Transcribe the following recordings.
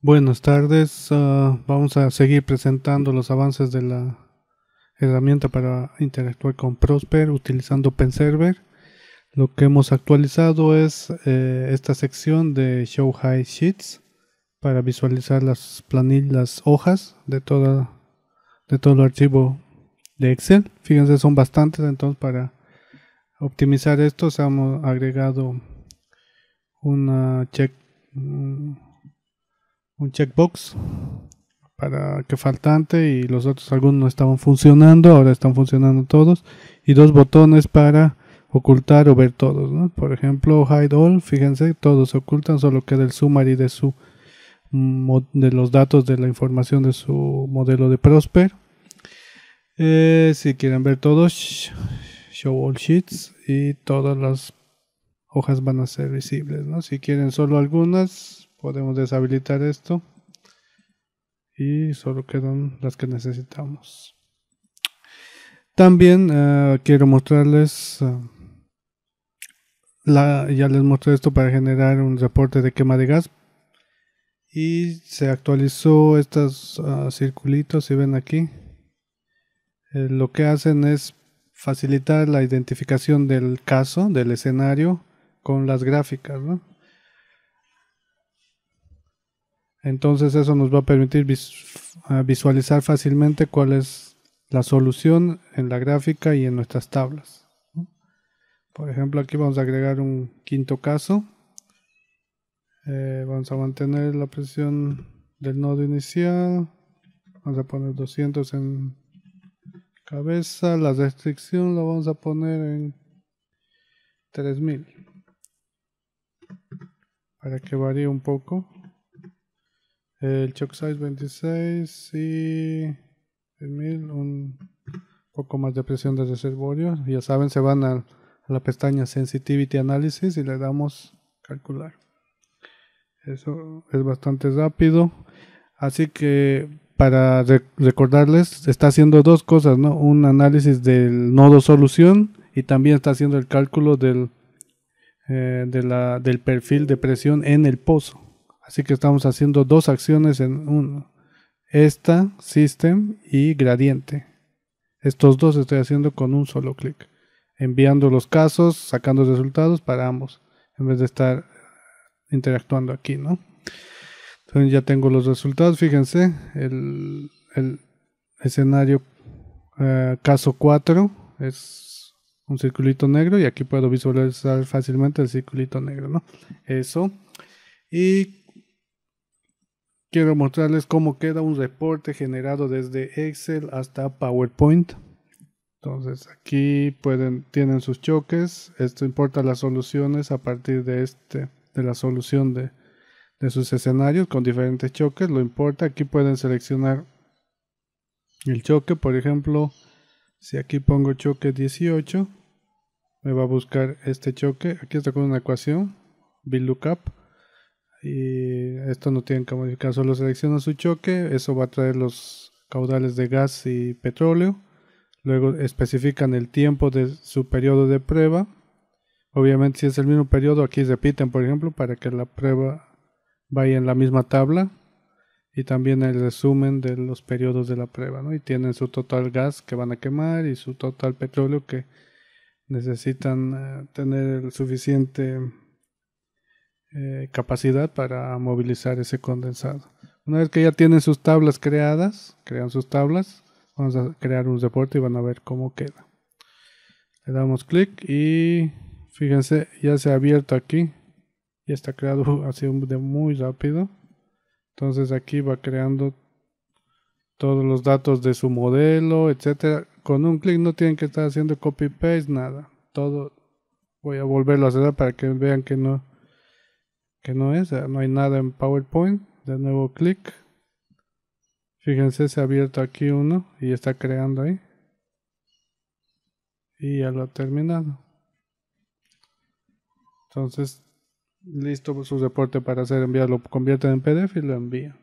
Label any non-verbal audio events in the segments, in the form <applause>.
Buenas tardes. Ah, vamos a seguir presentando los avances de la herramienta para interactuar con Prosper utilizando PenServer. Lo que hemos actualizado es eh, esta sección de Show High Sheets para visualizar las planillas, las hojas de toda de todo el archivo de Excel. Fíjense, son bastantes, entonces para optimizar esto se hemos agregado una check mm, un checkbox para que faltante y los otros algunos no estaban funcionando, ahora están funcionando todos y dos botones para ocultar o ver todos, Por ejemplo, hide all, fíjense, todos se ocultan, solo queda el summary de su mm, de los datos de la información de su modelo de Prosper. Eh, si quieren ver todos, show all sheets y todas las hojas van a ser visibles, Si quieren solo algunas, podemos deshabilitar esto y solo quedan las que necesitamos también eh, quiero mostrarles eh, ya les mostré esto para generar un reporte de quema de gas y se actualizó estos ah, circulitos si ven aquí eh, lo que hacen es facilitar la identificación del caso del escenario con las gráficas ¿no? Entonces eso nos va a permitir visualizar fácilmente cuál es la solución en la gráfica y en nuestras tablas. Por ejemplo, aquí vamos a agregar un quinto caso. Eh, vamos a mantener la presión del nodo inicial. Vamos a poner 200 en cabeza. La restricción la vamos a poner en 3000. Para que varíe un poco. El choke size 26 y un poco más de presión de reservorio. Ya saben, se van a, la pestaña Sensitivity Analysis y le damos calcular. Eso es bastante rápido. Así que para recordarles, está haciendo dos cosas, ¿no? Un análisis del nodo solución y también está haciendo el cálculo del, eh, del perfil de presión en el pozo. Así que estamos haciendo dos acciones en uno. Esta, System y Gradiente. Estos dos estoy haciendo con un solo clic. Enviando los casos, sacando resultados para ambos. En vez de estar interactuando aquí, ¿no? Entonces ya tengo los resultados. Fíjense, el, escenario eh, caso 4 es un circulito negro y aquí puedo visualizar fácilmente el circulito negro, ¿no? Eso. Y quiero mostrarles cómo queda un reporte generado desde Excel hasta PowerPoint. Entonces aquí pueden, tienen sus choques. Esto importa las soluciones a partir de este, de la solución de, sus escenarios con diferentes choques. Lo importa. Aquí pueden seleccionar el choque. Por ejemplo, si aquí pongo choque 18, me va a buscar este choque. Aquí está con una ecuación, VLOOKUP y esto no tienen que modificar, solo selecciona su choque, eso va a traer los caudales de gas y petróleo, luego especifican el tiempo de su periodo de prueba, obviamente si es el mismo periodo aquí repiten por ejemplo para que la prueba vaya en la misma tabla y también el resumen de los periodos de la prueba, ¿no? Y tienen su total gas que van a quemar y su total petróleo que necesitan eh, tener el suficiente eh, capacidad para movilizar ese condensado. Una vez que ya tienen sus tablas creadas, crean sus tablas, vamos a crear un reporte y van a ver cómo queda. Le damos clic y fíjense, ya se ha abierto aquí. Ya está creado <laughs> así de muy rápido. Entonces aquí va creando todos los datos de su modelo, etcétera. Con un clic no tienen que estar haciendo copy paste, nada. Todo voy a volverlo a hacer para que vean que no no es, no hay nada en PowerPoint, de nuevo clic, fíjense se ha abierto aquí uno y está creando ahí y ya lo ha terminado entonces listo su reporte para hacer enviarlo, lo convierte en pdf y lo envía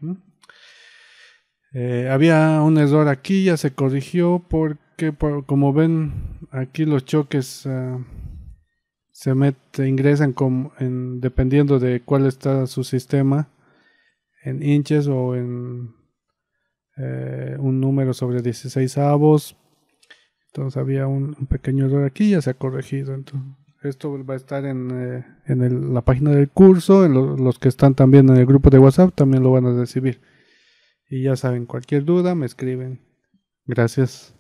eh, había un error aquí ya se corrigió porque como ven aquí los choques ah, se mete, ingresan como dependiendo de cuál está su sistema, en inches o en eh, un número sobre 16 avos. Entonces había un, pequeño error aquí, ya se ha corregido. Entonces, esto va a estar en, eh, la página del curso, los que están también en el grupo de WhatsApp también lo van a recibir. Y ya saben, cualquier duda me escriben. Gracias.